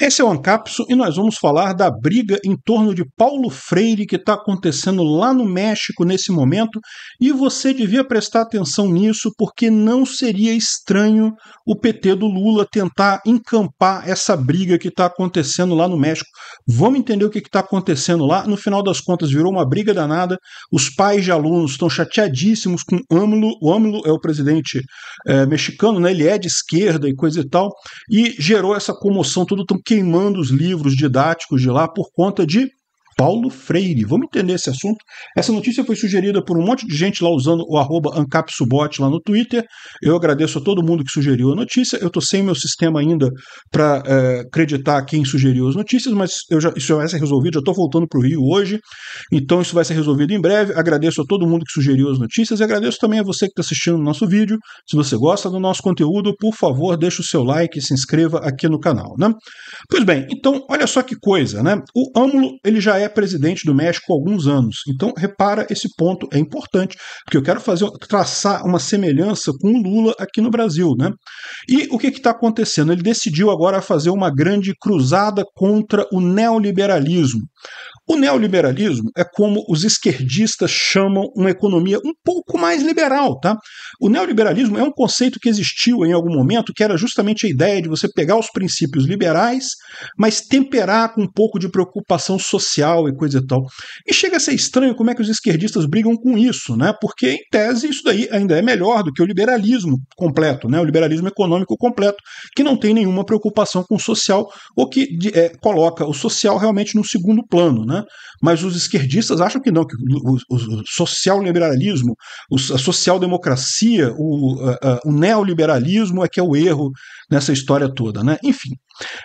Esse é o Ancapso e nós vamos falar da briga em torno de Paulo Freire que está acontecendo lá no México nesse momento e você devia prestar atenção nisso porque não seria estranho o PT do Lula tentar encampar essa briga que está acontecendo lá no México. Vamos entender o que está acontecendo lá. No final das contas virou uma briga danada. Os pais de alunos estão chateadíssimos com AMLO. O AMLO é o presidente é, mexicano, né? ele é de esquerda e coisa e tal e gerou essa comoção, tudo tão queimando os livros didáticos de lá por conta de Paulo Freire. Vamos entender esse assunto. Essa notícia foi sugerida por um monte de gente lá usando o arroba AncapSubot lá no Twitter. Eu agradeço a todo mundo que sugeriu a notícia. Eu estou sem meu sistema ainda para é, acreditar quem sugeriu as notícias, mas já, isso já vai ser resolvido. Já estou voltando para o Rio hoje, então isso vai ser resolvido em breve. Agradeço a todo mundo que sugeriu as notícias e agradeço também a você que está assistindo o nosso vídeo. Se você gosta do nosso conteúdo, por favor, deixe o seu like e se inscreva aqui no canal. Né? Pois bem, então olha só que coisa, né? O âmulo ele já é é presidente do México há alguns anos. Então, repara, esse ponto é importante, porque eu quero fazer traçar uma semelhança com o Lula aqui no Brasil. Né? E o que está acontecendo? Ele decidiu agora fazer uma grande cruzada contra o neoliberalismo. O neoliberalismo é como os esquerdistas chamam uma economia um pouco mais liberal, tá? O neoliberalismo é um conceito que existiu em algum momento, que era justamente a ideia de você pegar os princípios liberais, mas temperar com um pouco de preocupação social e coisa e tal. E chega a ser estranho como é que os esquerdistas brigam com isso, né? Porque em tese isso daí ainda é melhor do que o liberalismo completo, né? O liberalismo econômico completo, que não tem nenhuma preocupação com o social ou que é, coloca o social realmente no segundo plano, né? Né? Mas os esquerdistas acham que não, que o, o social-liberalismo, a social-democracia, o, o neoliberalismo é que é o erro nessa história toda. Né? Enfim,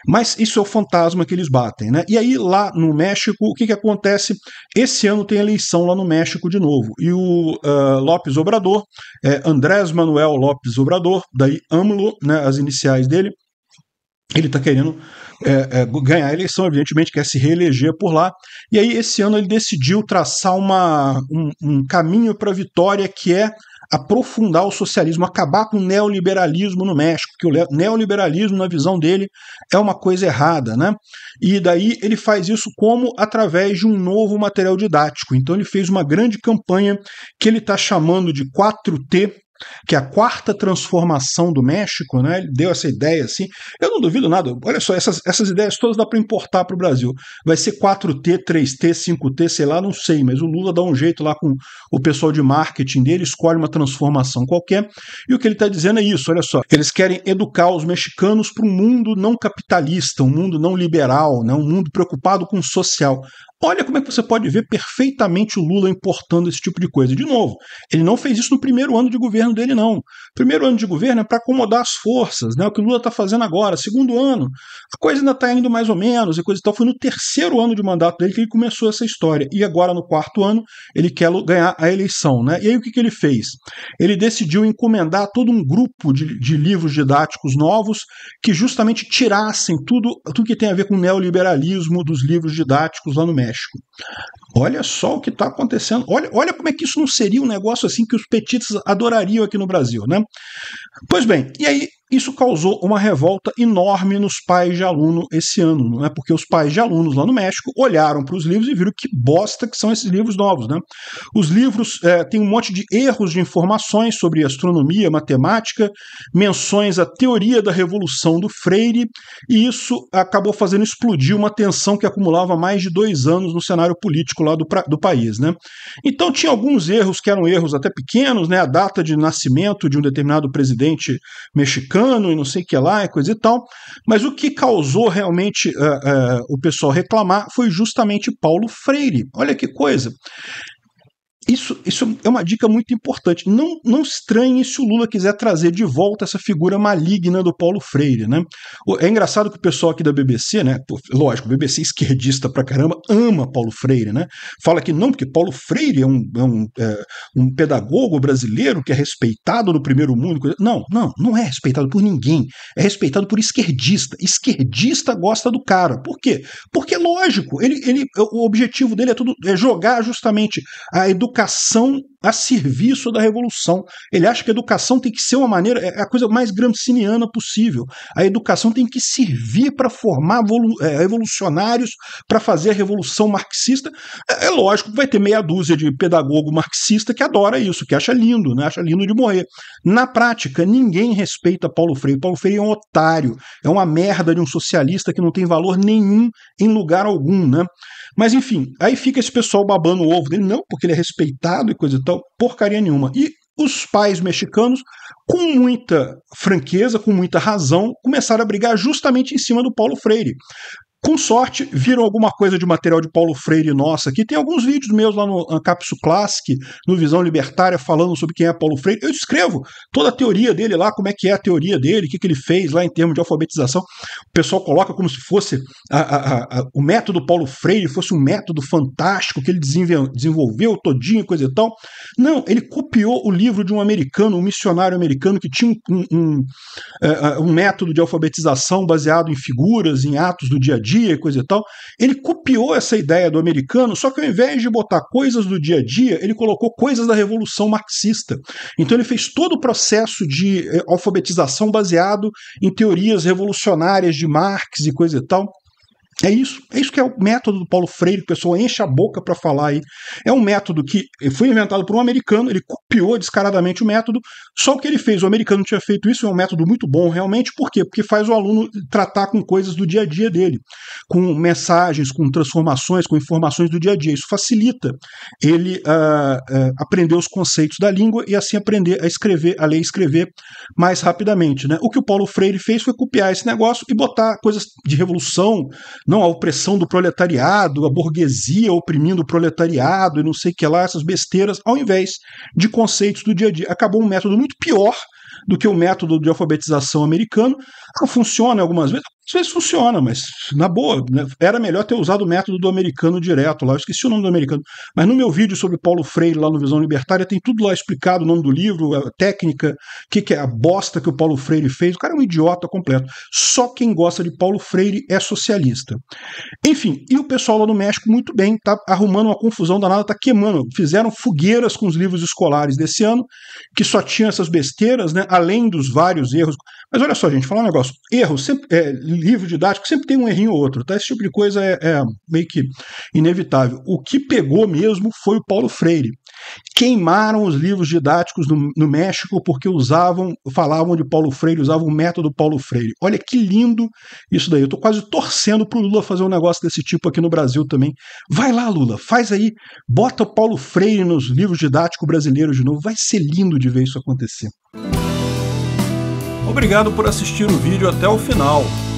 mas isso é o fantasma que eles batem, né? E aí, lá no México, o que, que acontece? Esse ano tem eleição lá no México de novo. E o uh, eh, Lopes Obrador, é, Andrés Manuel Lopes Obrador, daí AMLO, né, as iniciais dele, ele está querendo é, é, ganhar a eleição, evidentemente, quer se reeleger por lá. E aí, esse ano, ele decidiu traçar uma, um, um caminho para a vitória que é aprofundar o socialismo, acabar com o neoliberalismo no México, que o neoliberalismo, na visão dele, é uma coisa errada, né? E daí ele faz isso como através de um novo material didático. Então ele fez uma grande campanha que ele está chamando de 4T, que é a quarta transformação do México, né? Ele deu essa ideia assim. Eu não duvido nada. Olha só, essas, essas ideias todas dá para importar para o Brasil. Vai ser 4T, 3T, 5T, sei lá, não sei, mas o Lula dá um jeito lá com o pessoal de marketing dele, escolhe uma transformação qualquer. E o que ele está dizendo é isso, olha só. Eles querem educar os mexicanos para um mundo não capitalista, um mundo não liberal, né? um mundo preocupado com o social. Olha como é que você pode ver perfeitamente o Lula importando esse tipo de coisa. De novo, ele não fez isso no primeiro ano de governo dele, não. Primeiro ano de governo é para acomodar as forças, né? O que o Lula está fazendo agora. Segundo ano, a coisa ainda está indo mais ou menos, e coisa e tal. Foi no terceiro ano de mandato dele que ele começou essa história. E agora, no quarto ano, ele quer ganhar a eleição, né? E aí o que, que ele fez? Ele decidiu encomendar todo um grupo de, de livros didáticos novos que justamente tirassem tudo, tudo que tem a ver com neoliberalismo dos livros didáticos lá no México. México. Olha só o que está acontecendo. Olha, olha como é que isso não seria um negócio assim que os petistas adorariam aqui no Brasil, né? Pois bem, e aí isso causou uma revolta enorme nos pais de aluno esse ano, não é? Porque os pais de alunos lá no México olharam para os livros e viram que bosta que são esses livros novos, né? Os livros é, têm um monte de erros de informações sobre astronomia, matemática, menções à teoria da revolução do Freire, e isso acabou fazendo explodir uma tensão que acumulava mais de dois anos no cenário político lá do, do país, né? Então tinha alguns erros que eram erros até pequenos, né? A data de nascimento de um determinado presidente mexicano engano e não sei o que lá, é coisa e tal. Mas o que causou realmente uh, uh, o pessoal reclamar foi justamente Paulo Freire. Olha que coisa isso, isso é uma dica muito importante. Não, não estranhe se o Lula quiser trazer de volta essa figura maligna do Paulo Freire, né? É engraçado que o pessoal aqui da BBC, né? Lógico, BBC é esquerdista pra caramba, ama Paulo Freire, né? Fala que não, porque Paulo Freire é um, é um, é, um pedagogo brasileiro que é respeitado no primeiro mundo. Não, não, não é respeitado por ninguém. É respeitado por esquerdista. Esquerdista gosta do cara. Por quê? Porque lógico, ele, ele, o objetivo dele é, tudo, é jogar justamente a educação educação a serviço da revolução. Ele acha que a educação tem que ser uma maneira, é a coisa mais gramsciana possível. A educação tem que servir para formar é, revolucionários, para fazer a revolução marxista. É, é lógico que vai ter meia dúzia de pedagogo marxista que adora isso, que acha lindo, né? acha lindo de morrer. Na prática, ninguém respeita Paulo Freire. Paulo Freire é um otário, é uma merda de um socialista que não tem valor nenhum em lugar algum. Né? Mas enfim, aí fica esse pessoal babando o ovo dele, não, porque ele é respeitado e coisa e tal porcaria nenhuma. E os pais mexicanos, com muita franqueza, com muita razão, começaram a brigar justamente em cima do Paulo Freire. Com sorte, viram alguma coisa de material de Paulo Freire nossa aqui. Tem alguns vídeos meus lá no Ancapsu Classic, no Visão Libertária, falando sobre quem é Paulo Freire. Eu descrevo toda a teoria dele lá, como é que é a teoria dele, o que, que ele fez lá em termos de alfabetização. O pessoal coloca como se fosse a, a, a, o método Paulo Freire fosse um método fantástico que ele desenvolveu todinho, coisa e tal. Não, ele copiou o livro de um americano, um missionário americano, que tinha um, um, um é, é, método de alfabetização baseado em figuras, em atos do dia a dia dia e coisa e tal. Ele copiou essa ideia do americano, só que ao invés de botar coisas do dia a dia, ele colocou coisas da revolução marxista. Então ele fez todo o processo de eh, alfabetização baseado em teorias revolucionárias de Marx e coisa e tal. É isso, é isso que é o método do Paulo Freire, que o pessoal enche a boca para falar aí. É um método que foi inventado por um americano, ele copiou descaradamente o método, só o que ele fez, o americano tinha feito isso, é um método muito bom realmente, por quê? Porque faz o aluno tratar com coisas do dia a dia dele, com mensagens, com transformações, com informações do dia a dia. Isso facilita ele uh, uh, aprender os conceitos da língua e assim aprender a escrever, a ler e escrever mais rapidamente. Né? O que o Paulo Freire fez foi copiar esse negócio e botar coisas de revolução não, a opressão do proletariado, a burguesia oprimindo o proletariado e não sei o que lá, essas besteiras, ao invés de conceitos do dia a dia. Acabou um método muito pior do que o método de alfabetização americano. funciona algumas vezes, isso vezes funciona, mas na boa, né? era melhor ter usado o método do americano direto lá. Eu esqueci o nome do americano. Mas no meu vídeo sobre Paulo Freire, lá no Visão Libertária, tem tudo lá explicado: o nome do livro, a técnica, o que, que, é a bosta que o Paulo Freire fez. O cara é um idiota completo. Só quem gosta de Paulo Freire é socialista. Enfim, e o pessoal lá no México, muito bem, tá arrumando uma confusão danada, tá queimando. Fizeram fogueiras com os livros escolares desse ano, que só tinha essas besteiras, né? Além dos vários erros. Mas olha só, gente, falar um negócio: erro, sempre. É, livro didático sempre tem um errinho ou outro, tá? Esse tipo de coisa é, é meio que inevitável. O que pegou mesmo foi o Paulo Freire. Queimaram os livros didáticos no, no México porque usavam, falavam de Paulo Freire, usavam o método Paulo Freire. Olha que lindo isso daí. Eu tô quase torcendo pro Lula fazer um negócio desse tipo aqui no Brasil também. Vai lá, Lula, faz aí, bota o Paulo Freire nos livros didáticos brasileiros de novo. Vai ser lindo de ver isso acontecer. Obrigado por assistir o vídeo até o final.